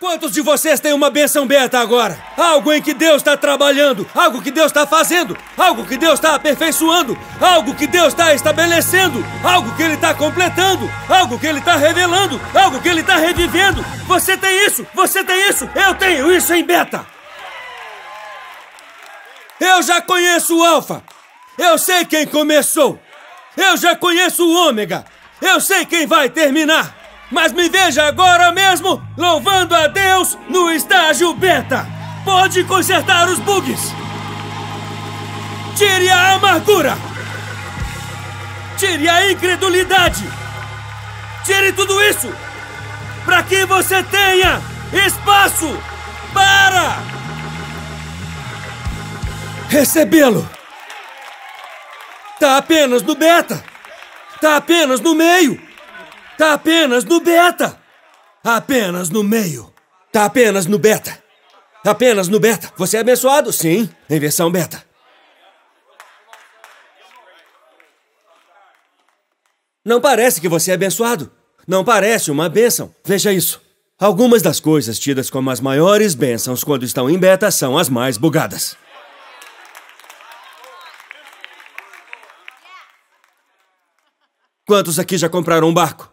Quantos de vocês têm uma benção beta agora? Algo em que Deus está trabalhando, algo que Deus está fazendo, algo que Deus está aperfeiçoando, algo que Deus está estabelecendo, algo que Ele está completando, algo que Ele está revelando, algo que Ele está revivendo. Você tem isso, você tem isso, eu tenho isso em beta. Eu já conheço o Alfa, eu sei quem começou, eu já conheço o Ômega, eu sei quem vai terminar. Mas me veja agora mesmo louvando a Deus no estágio beta. Pode consertar os bugs. Tire a amargura. Tire a incredulidade. Tire tudo isso para que você tenha espaço para recebê-lo. Tá apenas no beta. Tá apenas no meio. Tá apenas no beta! Apenas no meio. Tá apenas no beta. Apenas no beta. Você é abençoado? Sim, em versão beta. Não parece que você é abençoado. Não parece uma bênção. Veja isso. Algumas das coisas tidas como as maiores bênçãos quando estão em beta são as mais bugadas. Quantos aqui já compraram um barco?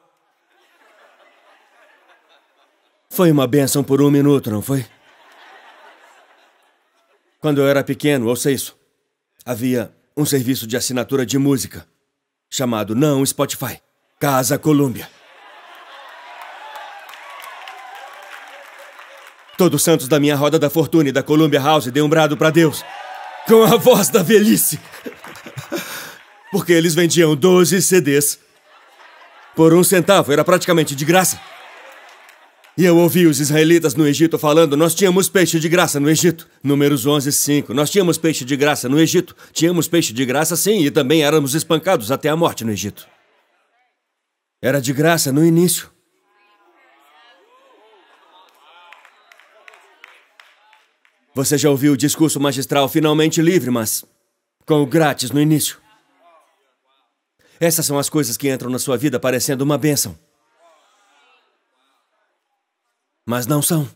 Foi uma benção por um minuto, não foi? Quando eu era pequeno, ouça isso. Havia um serviço de assinatura de música chamado Não Spotify Casa Colômbia. Todos santos da minha roda da fortuna e da Columbia House deu um brado para Deus. Com a voz da velhice. Porque eles vendiam 12 CDs. Por um centavo, era praticamente de graça. E eu ouvi os israelitas no Egito falando: Nós tínhamos peixe de graça no Egito. Números 11, 5. Nós tínhamos peixe de graça no Egito. Tínhamos peixe de graça, sim, e também éramos espancados até a morte no Egito. Era de graça no início. Você já ouviu o discurso magistral finalmente livre, mas com o grátis no início. Essas são as coisas que entram na sua vida parecendo uma bênção mas não são.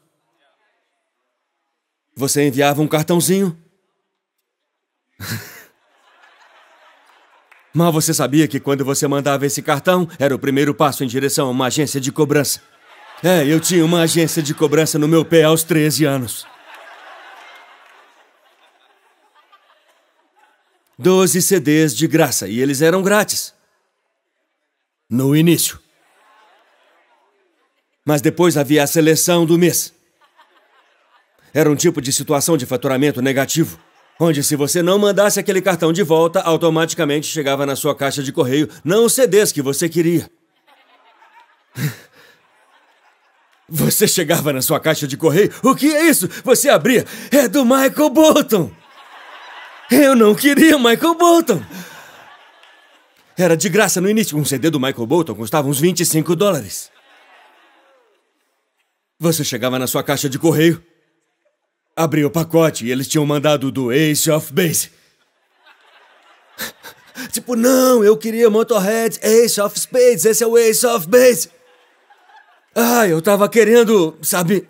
Você enviava um cartãozinho. Mal você sabia que quando você mandava esse cartão, era o primeiro passo em direção a uma agência de cobrança. É, eu tinha uma agência de cobrança no meu pé aos 13 anos. Doze CDs de graça e eles eram grátis. No início. Mas depois havia a seleção do mês. Era um tipo de situação de faturamento negativo, onde se você não mandasse aquele cartão de volta, automaticamente chegava na sua caixa de correio não os CDs que você queria. Você chegava na sua caixa de correio, o que é isso? Você abria, é do Michael Bolton. Eu não queria Michael Bolton. Era de graça no início, um CD do Michael Bolton custava uns 25 dólares. Você chegava na sua caixa de correio, abria o pacote e eles tinham mandado do Ace of Base. Tipo, não, eu queria Motorhead Ace of Spades, esse é o Ace of Base. Ah, eu tava querendo, sabe?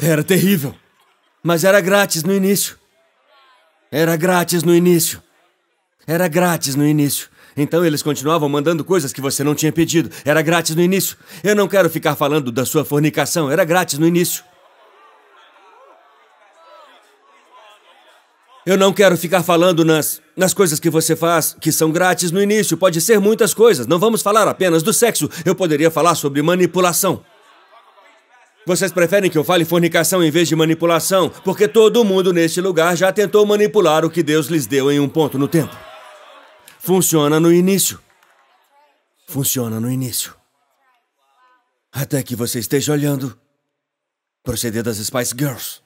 Era terrível. Mas era grátis no início. Era grátis no início. Era grátis no início. Então eles continuavam mandando coisas que você não tinha pedido. Era grátis no início. Eu não quero ficar falando da sua fornicação. Era grátis no início. Eu não quero ficar falando nas, nas coisas que você faz, que são grátis no início. Pode ser muitas coisas. Não vamos falar apenas do sexo. Eu poderia falar sobre manipulação. Vocês preferem que eu fale fornicação em vez de manipulação, porque todo mundo neste lugar já tentou manipular o que Deus lhes deu em um ponto no tempo. Funciona no início. Funciona no início. Até que você esteja olhando proceder das Spice Girls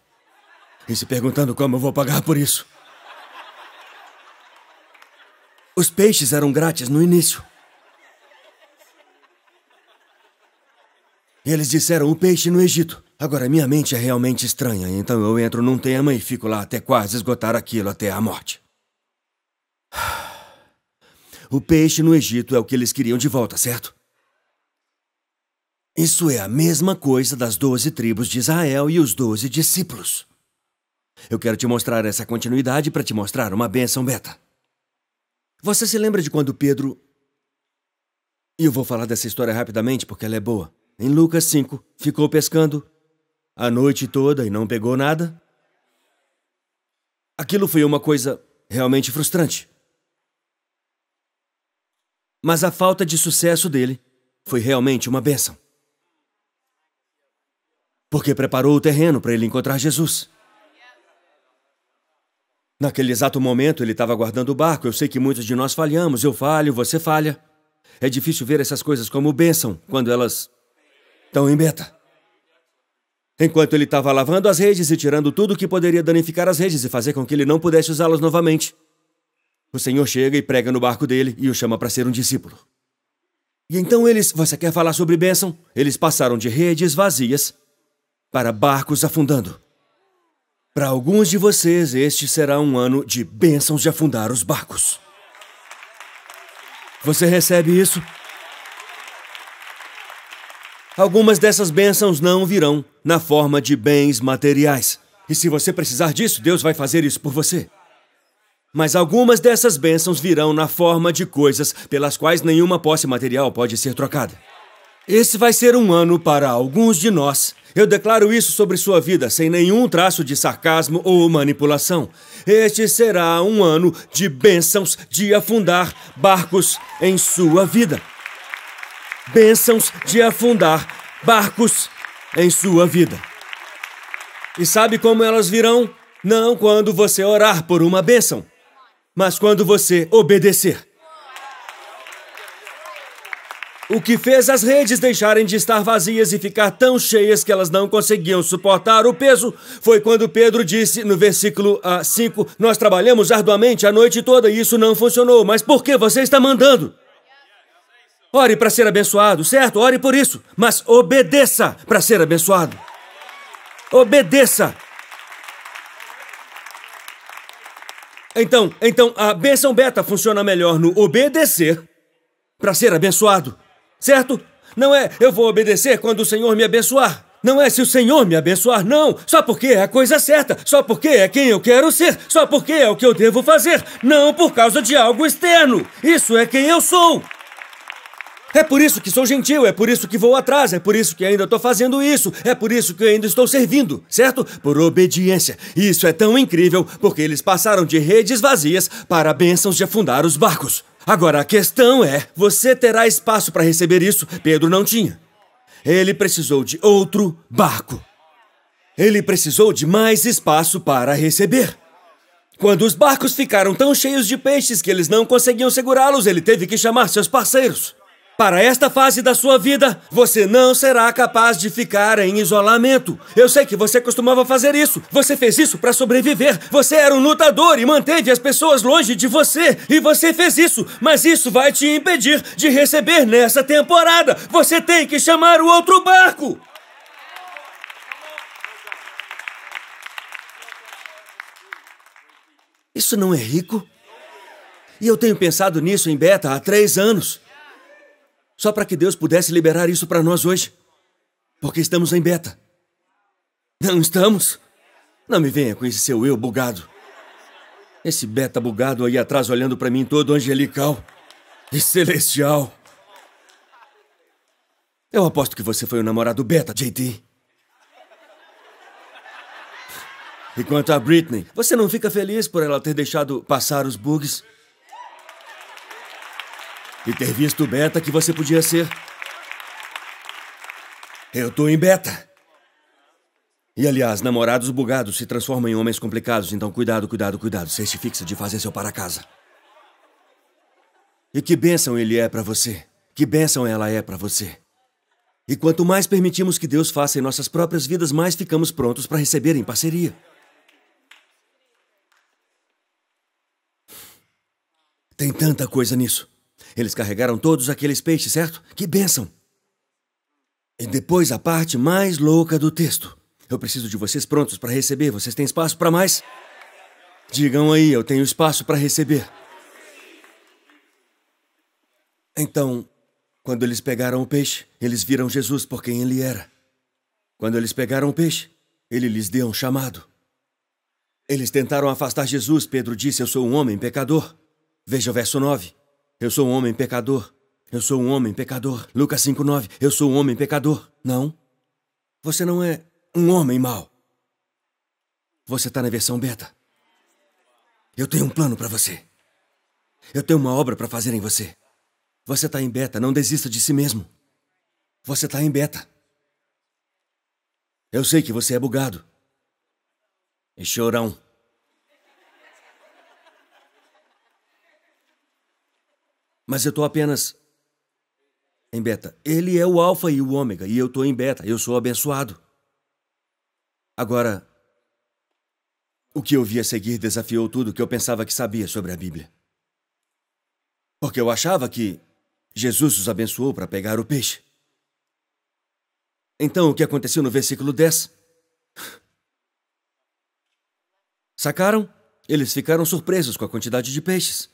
e se perguntando como eu vou pagar por isso. Os peixes eram grátis no início. eles disseram o peixe no Egito. Agora, minha mente é realmente estranha, então eu entro num tema e fico lá até quase esgotar aquilo até a morte. O peixe no Egito é o que eles queriam de volta, certo? Isso é a mesma coisa das doze tribos de Israel e os doze discípulos. Eu quero te mostrar essa continuidade para te mostrar uma benção beta. Você se lembra de quando Pedro. E eu vou falar dessa história rapidamente porque ela é boa. Em Lucas 5, ficou pescando a noite toda e não pegou nada? Aquilo foi uma coisa realmente frustrante mas a falta de sucesso dele foi realmente uma bênção. Porque preparou o terreno para ele encontrar Jesus. Naquele exato momento, ele estava guardando o barco. Eu sei que muitos de nós falhamos. Eu falho, você falha. É difícil ver essas coisas como bênção quando elas estão em beta. Enquanto ele estava lavando as redes e tirando tudo que poderia danificar as redes e fazer com que ele não pudesse usá-las novamente, o senhor chega e prega no barco dele e o chama para ser um discípulo. E então eles. Você quer falar sobre bênção? Eles passaram de redes vazias para barcos afundando. Para alguns de vocês, este será um ano de bênçãos de afundar os barcos. Você recebe isso? Algumas dessas bênçãos não virão na forma de bens materiais. E se você precisar disso, Deus vai fazer isso por você. Mas algumas dessas bênçãos virão na forma de coisas pelas quais nenhuma posse material pode ser trocada. Esse vai ser um ano para alguns de nós. Eu declaro isso sobre sua vida, sem nenhum traço de sarcasmo ou manipulação. Este será um ano de bênçãos de afundar barcos em sua vida. Bênçãos de afundar barcos em sua vida. E sabe como elas virão? Não quando você orar por uma bênção mas quando você obedecer. O que fez as redes deixarem de estar vazias e ficar tão cheias que elas não conseguiam suportar o peso foi quando Pedro disse no versículo 5: ah, Nós trabalhamos arduamente a noite toda e isso não funcionou, mas por que você está mandando? Ore para ser abençoado, certo? Ore por isso, mas obedeça para ser abençoado. Obedeça Então, então a benção beta funciona melhor no obedecer para ser abençoado, certo? Não é eu vou obedecer quando o Senhor me abençoar. Não é se o Senhor me abençoar, não. Só porque é a coisa certa. Só porque é quem eu quero ser. Só porque é o que eu devo fazer. Não por causa de algo externo. Isso é quem eu sou. É por isso que sou gentil, é por isso que vou atrás, é por isso que ainda estou fazendo isso, é por isso que ainda estou servindo, certo? Por obediência. Isso é tão incrível porque eles passaram de redes vazias para bênçãos de afundar os barcos. Agora a questão é: você terá espaço para receber isso? Pedro não tinha. Ele precisou de outro barco. Ele precisou de mais espaço para receber. Quando os barcos ficaram tão cheios de peixes que eles não conseguiam segurá-los, ele teve que chamar seus parceiros. Para esta fase da sua vida, você não será capaz de ficar em isolamento. Eu sei que você costumava fazer isso. Você fez isso para sobreviver. Você era um lutador e manteve as pessoas longe de você. E você fez isso, mas isso vai te impedir de receber nessa temporada. Você tem que chamar o outro barco. Isso não é rico? E eu tenho pensado nisso em beta há três anos. Só para que Deus pudesse liberar isso para nós hoje. Porque estamos em beta. Não estamos? Não me venha com esse seu eu bugado. Esse beta bugado aí atrás olhando para mim todo angelical e celestial. Eu aposto que você foi o namorado beta, JT. E quanto a Britney, você não fica feliz por ela ter deixado passar os bugs? e ter visto beta que você podia ser. Eu tô em beta. E aliás, namorados bugados se transformam em homens complicados, então cuidado, cuidado, cuidado. Certifique-se de fazer seu para casa. E que bênção ele é para você. Que bênção ela é para você. E quanto mais permitimos que Deus faça em nossas próprias vidas, mais ficamos prontos para receber em parceria. Tem tanta coisa nisso. Eles carregaram todos aqueles peixes, certo? Que bênção! E depois a parte mais louca do texto. Eu preciso de vocês prontos para receber. Vocês têm espaço para mais? Digam aí, eu tenho espaço para receber. Então, quando eles pegaram o peixe, eles viram Jesus por quem ele era. Quando eles pegaram o peixe, ele lhes deu um chamado. Eles tentaram afastar Jesus, Pedro disse: Eu sou um homem pecador. Veja o verso 9. Eu sou um homem pecador. Eu sou um homem pecador. Lucas 5:9. Eu sou um homem pecador. Não. Você não é um homem mau. Você está na versão beta. Eu tenho um plano para você. Eu tenho uma obra para fazer em você. Você está em beta, não desista de si mesmo. Você está em beta. Eu sei que você é bugado. E chorão. Mas eu estou apenas em beta. Ele é o alfa e o ômega, e eu estou em beta. Eu sou abençoado. Agora, o que eu vi a seguir desafiou tudo que eu pensava que sabia sobre a Bíblia. Porque eu achava que Jesus os abençoou para pegar o peixe. Então, o que aconteceu no versículo 10? Sacaram? Eles ficaram surpresos com a quantidade de peixes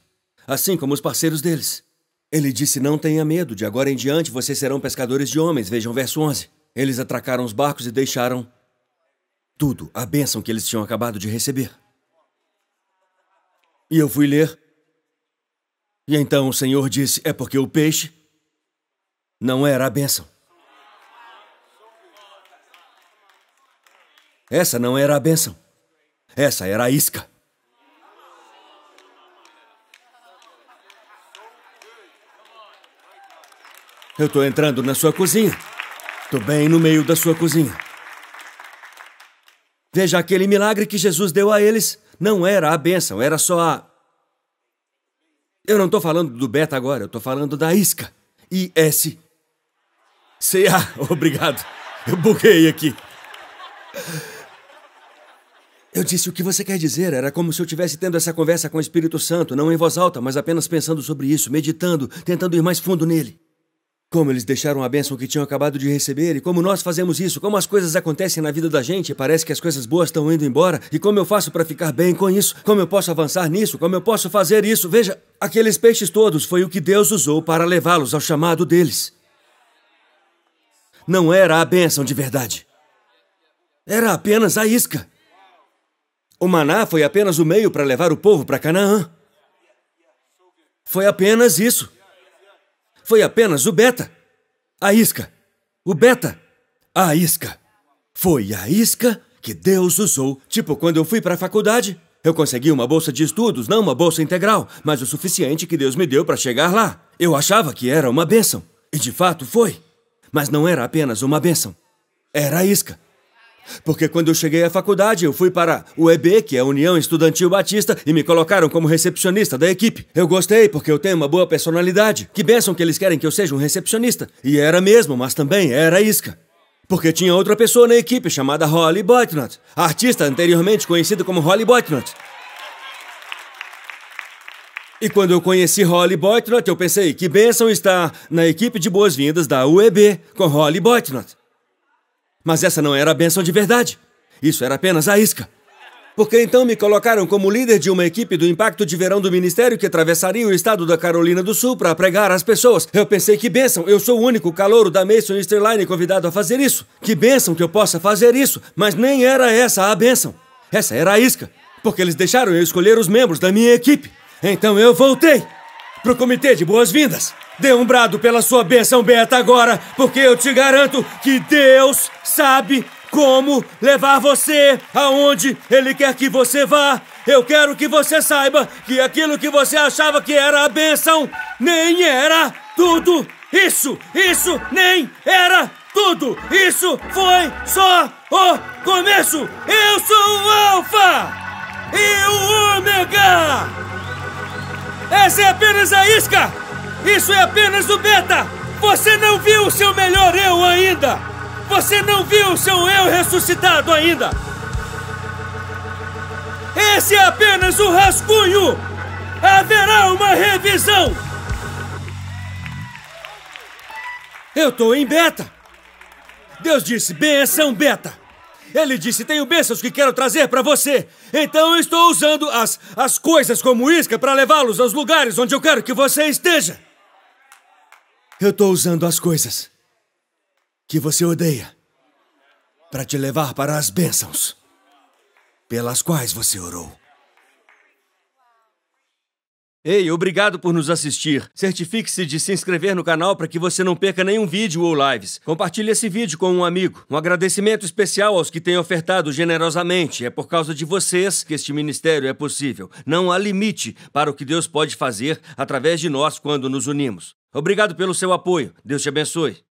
assim como os parceiros deles. Ele disse: Não tenha medo, de agora em diante vocês serão pescadores de homens. Vejam verso 11. Eles atracaram os barcos e deixaram tudo, a bênção que eles tinham acabado de receber. E eu fui ler. E então o Senhor disse: É porque o peixe não era a bênção. Essa não era a bênção. Essa era a isca. Eu tô entrando na sua cozinha. Tô bem no meio da sua cozinha. Veja, aquele milagre que Jesus deu a eles não era a bênção, era só a. Eu não tô falando do beta agora, eu tô falando da isca. I-S. C-A, obrigado. Eu buguei aqui. Eu disse o que você quer dizer. Era como se eu estivesse tendo essa conversa com o Espírito Santo, não em voz alta, mas apenas pensando sobre isso, meditando, tentando ir mais fundo nele. Como eles deixaram a bênção que tinham acabado de receber e como nós fazemos isso, como as coisas acontecem na vida da gente, parece que as coisas boas estão indo embora, e como eu faço para ficar bem com isso, como eu posso avançar nisso, como eu posso fazer isso. Veja, aqueles peixes todos foi o que Deus usou para levá-los ao chamado deles. Não era a bênção de verdade. Era apenas a isca. O maná foi apenas o meio para levar o povo para Canaã. Foi apenas isso foi apenas o beta. A isca. O beta. A isca. Foi a isca que Deus usou. Tipo, quando eu fui para a faculdade, eu consegui uma bolsa de estudos, não uma bolsa integral, mas o suficiente que Deus me deu para chegar lá. Eu achava que era uma bênção. E de fato foi. Mas não era apenas uma bênção. Era a isca. Porque quando eu cheguei à faculdade, eu fui para o EB, que é a União Estudantil Batista, e me colocaram como recepcionista da equipe. Eu gostei porque eu tenho uma boa personalidade. Que bênção que eles querem que eu seja um recepcionista. E era mesmo, mas também era isca. Porque tinha outra pessoa na equipe chamada Holly Boytnot, artista anteriormente conhecido como Holly Boytnot. E quando eu conheci Holly Boytnot, eu pensei que bênção estar na equipe de boas-vindas da UEB com Holly Boytnot. Mas essa não era a bênção de verdade. Isso era apenas a isca. Porque então me colocaram como líder de uma equipe do impacto de verão do ministério que atravessaria o estado da Carolina do Sul para pregar às pessoas. Eu pensei que benção, eu sou o único calouro da Mason Sterline convidado a fazer isso. Que benção que eu possa fazer isso, mas nem era essa a benção. Essa era a isca, porque eles deixaram eu escolher os membros da minha equipe. Então eu voltei pro comitê de boas-vindas. Dê um brado pela sua bênção beta agora, porque eu te garanto que Deus sabe como levar você aonde Ele quer que você vá. Eu quero que você saiba que aquilo que você achava que era a bênção nem era tudo isso. Isso nem era tudo. Isso foi só o começo. Eu sou o Alfa e o Ômega. Essa é apenas a isca. Isso é apenas o beta! Você não viu o seu melhor eu ainda! Você não viu o seu eu ressuscitado ainda! Esse é apenas o rascunho! Haverá uma revisão! Eu tô em beta! Deus disse: benção beta! Ele disse: Tenho bênçãos que quero trazer para você. Então estou usando as, as coisas como isca para levá-los aos lugares onde eu quero que você esteja. Eu estou usando as coisas que você odeia para te levar para as bênçãos pelas quais você orou. Ei, obrigado por nos assistir. Certifique-se de se inscrever no canal para que você não perca nenhum vídeo ou lives. Compartilhe esse vídeo com um amigo. Um agradecimento especial aos que têm ofertado generosamente. É por causa de vocês que este ministério é possível. Não há limite para o que Deus pode fazer através de nós quando nos unimos. Obrigado pelo seu apoio. Deus te abençoe.